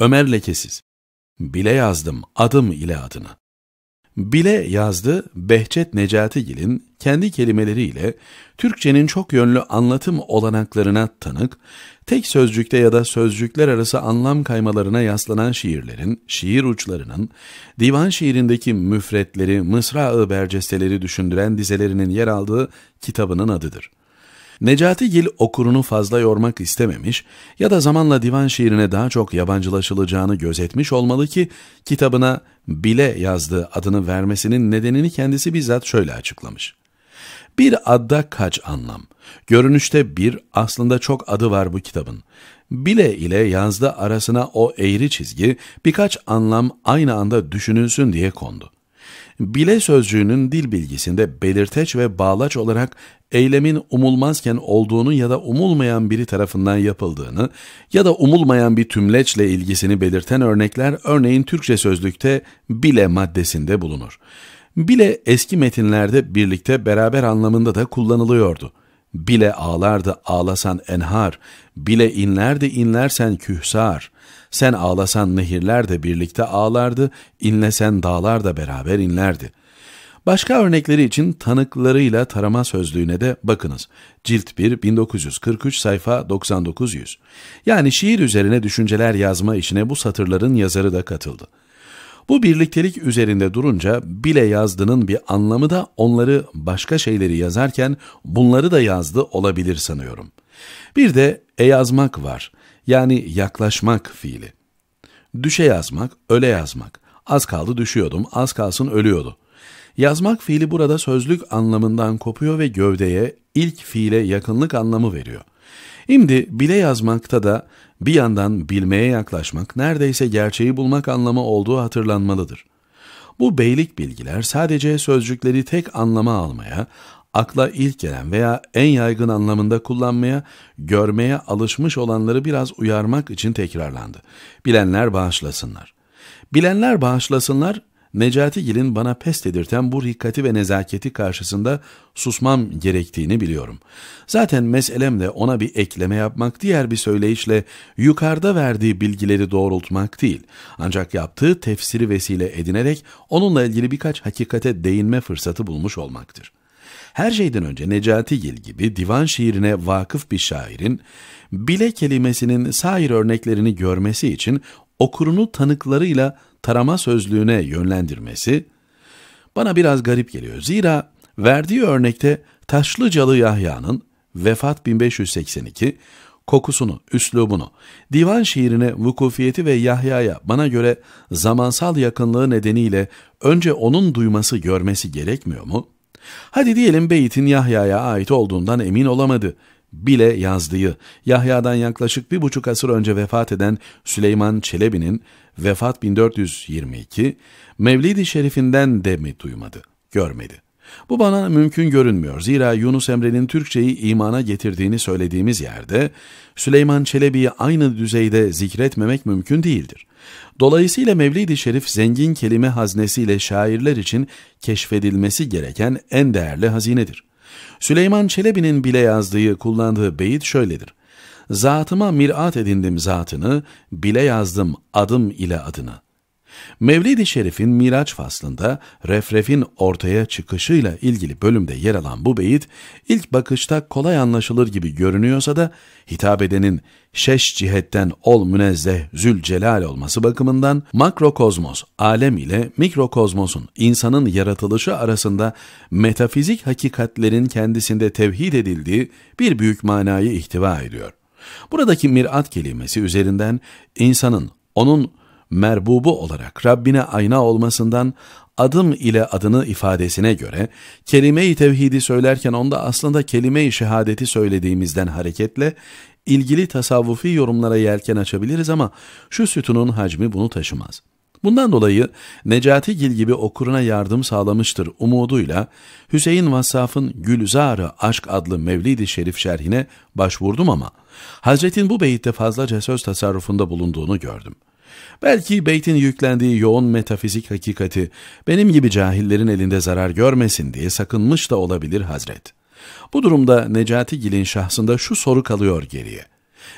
Ömer lekesiz. Bile yazdım adım ile adını. Bile yazdı Behçet Necatigil'in kendi kelimeleriyle Türkçenin çok yönlü anlatım olanaklarına tanık, tek sözcükte ya da sözcükler arası anlam kaymalarına yaslanan şiirlerin, şiir uçlarının, divan şiirindeki müfretleri, mısra-ı bercesteleri düşündüren dizelerinin yer aldığı kitabının adıdır. Necati Gil okurunu fazla yormak istememiş ya da zamanla divan şiirine daha çok yabancılaşılacağını gözetmiş olmalı ki kitabına bile yazdığı adını vermesinin nedenini kendisi bizzat şöyle açıklamış. Bir adda kaç anlam? Görünüşte bir, aslında çok adı var bu kitabın. Bile ile yazdığı arasına o eğri çizgi birkaç anlam aynı anda düşünülsün diye kondu. Bile sözcüğünün dil bilgisinde belirteç ve bağlaç olarak eylemin umulmazken olduğunu ya da umulmayan biri tarafından yapıldığını ya da umulmayan bir tümleçle ilgisini belirten örnekler örneğin Türkçe sözlükte bile maddesinde bulunur. Bile eski metinlerde birlikte beraber anlamında da kullanılıyordu. Bile ağlardı ağlasan enhar, bile inlerdi inlersen kühsar. Sen ağlasan nehirler de birlikte ağlardı, inlesen dağlar da beraber inlerdi. Başka örnekleri için tanıklarıyla tarama sözlüğüne de bakınız. Cilt 1 1943 sayfa 9900. Yani şiir üzerine düşünceler yazma işine bu satırların yazarı da katıldı. Bu birliktelik üzerinde durunca bile yazdının bir anlamı da onları başka şeyleri yazarken bunları da yazdı olabilir sanıyorum. Bir de e yazmak var yani yaklaşmak fiili. Düşe yazmak, öle yazmak. Az kaldı düşüyordum, az kalsın ölüyordu. Yazmak fiili burada sözlük anlamından kopuyor ve gövdeye, ilk fiile yakınlık anlamı veriyor.'' Şimdi bile yazmakta da bir yandan bilmeye yaklaşmak neredeyse gerçeği bulmak anlamı olduğu hatırlanmalıdır. Bu beylik bilgiler sadece sözcükleri tek anlama almaya, akla ilk gelen veya en yaygın anlamında kullanmaya, görmeye alışmış olanları biraz uyarmak için tekrarlandı. Bilenler bağışlasınlar. Bilenler bağışlasınlar Necati Gil'in bana pes dedirten bu rikkati ve nezaketi karşısında susmam gerektiğini biliyorum. Zaten meselem de ona bir ekleme yapmak, diğer bir söyleyişle yukarıda verdiği bilgileri doğrultmak değil. Ancak yaptığı tefsiri vesile edinerek onunla ilgili birkaç hakikate değinme fırsatı bulmuş olmaktır. Her şeyden önce Necati Gil gibi divan şiirine vakıf bir şairin, bile kelimesinin sair örneklerini görmesi için okurunu tanıklarıyla tarama sözlüğüne yönlendirmesi bana biraz garip geliyor. Zira verdiği örnekte Taşlıcalı Yahya'nın vefat 1582 kokusunu, üslubunu, divan şiirine vukufiyeti ve Yahya'ya bana göre zamansal yakınlığı nedeniyle önce onun duyması görmesi gerekmiyor mu? Hadi diyelim beytin Yahya'ya ait olduğundan emin olamadı bile yazdığı Yahya'dan yaklaşık bir buçuk asır önce vefat eden Süleyman Çelebi'nin vefat 1422 Mevlid-i Şerif'inden de mi duymadı, görmedi. Bu bana mümkün görünmüyor. Zira Yunus Emre'nin Türkçeyi imana getirdiğini söylediğimiz yerde Süleyman Çelebi'yi aynı düzeyde zikretmemek mümkün değildir. Dolayısıyla Mevlid-i Şerif zengin kelime haznesiyle şairler için keşfedilmesi gereken en değerli hazinedir. Süleyman Çelebi'nin bile yazdığı, kullandığı beyit şöyledir. Zatıma mirat edindim zatını, bile yazdım adım ile adını. Mevlid-i Şerif'in Miraç faslında Refref'in ortaya çıkışıyla ilgili bölümde yer alan bu beyit, ilk bakışta kolay anlaşılır gibi görünüyorsa da hitap edenin şeş cihetten ol münezzeh celal olması bakımından makrokozmos alem ile mikrokozmosun insanın yaratılışı arasında metafizik hakikatlerin kendisinde tevhid edildiği bir büyük manayı ihtiva ediyor. Buradaki mirat kelimesi üzerinden insanın onun merbubu olarak Rabbine ayna olmasından adım ile adını ifadesine göre kelime-i tevhidi söylerken onda aslında kelime-i şehadeti söylediğimizden hareketle ilgili tasavvufi yorumlara yelken açabiliriz ama şu sütunun hacmi bunu taşımaz. Bundan dolayı Necati Gil gibi okuruna yardım sağlamıştır umuduyla Hüseyin Vassaf'ın Gülzarı Aşk adlı Mevlid-i Şerif şerhine başvurdum ama Hazretin bu beyitte fazlaca söz tasarrufunda bulunduğunu gördüm. Belki beytin yüklendiği yoğun metafizik hakikati benim gibi cahillerin elinde zarar görmesin diye sakınmış da olabilir Hazret. Bu durumda Necati Gil'in şahsında şu soru kalıyor geriye.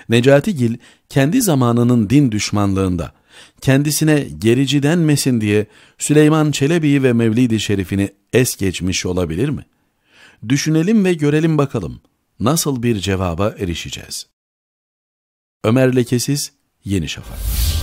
Necati Gil kendi zamanının din düşmanlığında kendisine gerici denmesin diye Süleyman Çelebi'yi ve Mevlid-i Şerif'ini es geçmiş olabilir mi? Düşünelim ve görelim bakalım nasıl bir cevaba erişeceğiz. Ömer Lekesiz Yeni Şafak